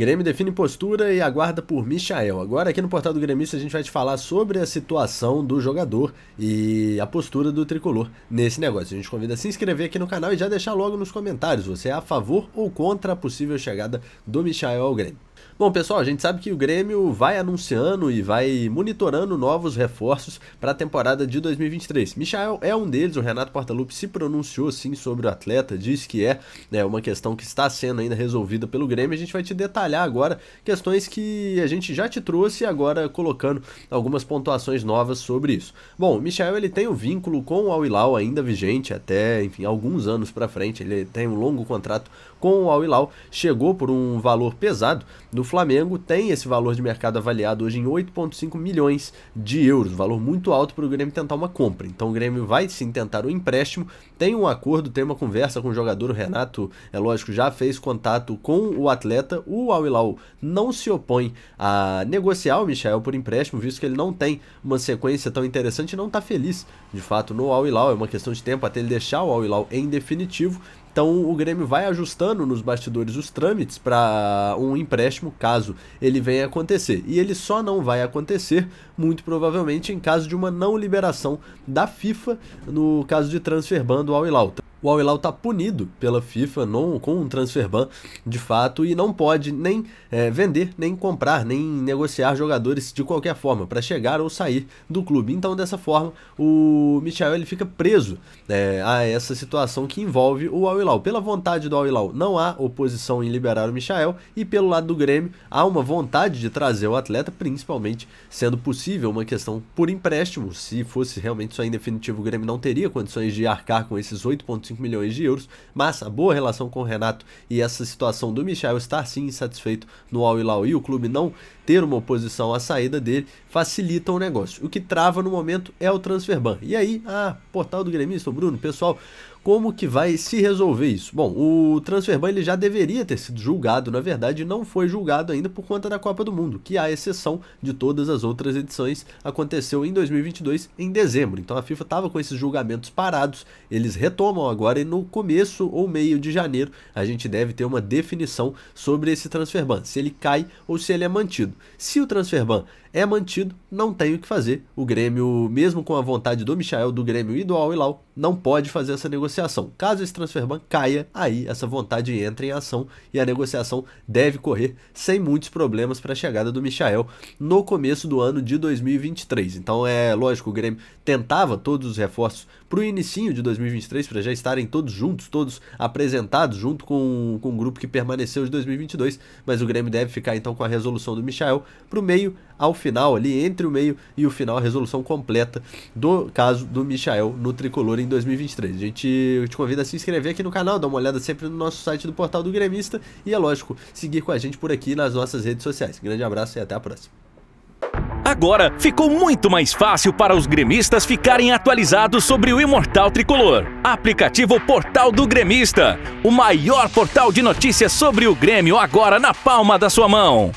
Grêmio define postura e aguarda por Michael. Agora, aqui no Portal do Grêmio a gente vai te falar sobre a situação do jogador e a postura do tricolor nesse negócio. A gente convida a se inscrever aqui no canal e já deixar logo nos comentários você é a favor ou contra a possível chegada do Michael ao Grêmio. Bom, pessoal, a gente sabe que o Grêmio vai anunciando e vai monitorando novos reforços para a temporada de 2023. Michael é um deles, o Renato Portaluppi se pronunciou sim sobre o atleta, diz que é né, uma questão que está sendo ainda resolvida pelo Grêmio. A gente vai te detalhar agora questões que a gente já te trouxe e agora colocando algumas pontuações novas sobre isso. Bom, o Michael ele tem o um vínculo com o Al-Hilal ainda vigente até, enfim, alguns anos para frente. Ele tem um longo contrato com o Al-Hilal, chegou por um valor pesado, do Flamengo tem esse valor de mercado avaliado hoje em 8,5 milhões de euros, valor muito alto para o Grêmio tentar uma compra. Então o Grêmio vai sim tentar o um empréstimo, tem um acordo, tem uma conversa com o jogador, o Renato, é lógico, já fez contato com o atleta. O Al Hilal não se opõe a negociar o Michel por empréstimo, visto que ele não tem uma sequência tão interessante e não está feliz, de fato, no Al Hilal. É uma questão de tempo até ele deixar o Al Hilal em definitivo. Então o Grêmio vai ajustando nos bastidores os trâmites para um empréstimo caso ele venha acontecer. E ele só não vai acontecer, muito provavelmente, em caso de uma não liberação da FIFA no caso de transfer ban do Al Hilal o Al-Hilal está punido pela FIFA não, com um transfer ban de fato e não pode nem é, vender, nem comprar, nem negociar jogadores de qualquer forma para chegar ou sair do clube. Então, dessa forma, o Michel ele fica preso é, a essa situação que envolve o Al-Hilal. Pela vontade do Al-Hilal, não há oposição em liberar o Michel e pelo lado do Grêmio, há uma vontade de trazer o atleta, principalmente sendo possível uma questão por empréstimo. Se fosse realmente isso em definitivo, o Grêmio não teria condições de arcar com esses 8 pontos 5 milhões de euros, mas a boa relação com o Renato e essa situação do Michel estar sim insatisfeito no Al Hilal e o clube não ter uma oposição à saída dele facilita o negócio. O que trava no momento é o transfer ban. E aí, ah, portal do gremista, Bruno, pessoal, como que vai se resolver isso? Bom, o transferban ele já deveria ter sido julgado, na verdade não foi julgado ainda por conta da Copa do Mundo, que a exceção de todas as outras edições aconteceu em 2022 em dezembro. Então a FIFA estava com esses julgamentos parados, eles retomam agora e no começo ou meio de janeiro a gente deve ter uma definição sobre esse transferban, se ele cai ou se ele é mantido. Se o transferban é mantido, não tem o que fazer. O Grêmio, mesmo com a vontade do Michael, do Grêmio e do Al Hilal, não pode fazer essa negociação. Caso esse transfer ban caia, aí essa vontade entra em ação e a negociação deve correr sem muitos problemas para a chegada do Michael no começo do ano de 2023. Então é lógico, o Grêmio tentava todos os reforços para o inicinho de 2023 para já estarem todos juntos, todos apresentados junto com, com o grupo que permaneceu de 2022, mas o Grêmio deve ficar então com a resolução do Michael para o meio ao final ali entre o meio e o final a resolução completa do caso do Michael no tricolor em 2023. A gente eu te convida a se inscrever aqui no canal, dar uma olhada sempre no nosso site do Portal do Gremista e, é lógico, seguir com a gente por aqui nas nossas redes sociais. Grande abraço e até a próxima. Agora ficou muito mais fácil para os gremistas ficarem atualizados sobre o Imortal Tricolor. Aplicativo Portal do Gremista, o maior portal de notícias sobre o Grêmio agora na palma da sua mão.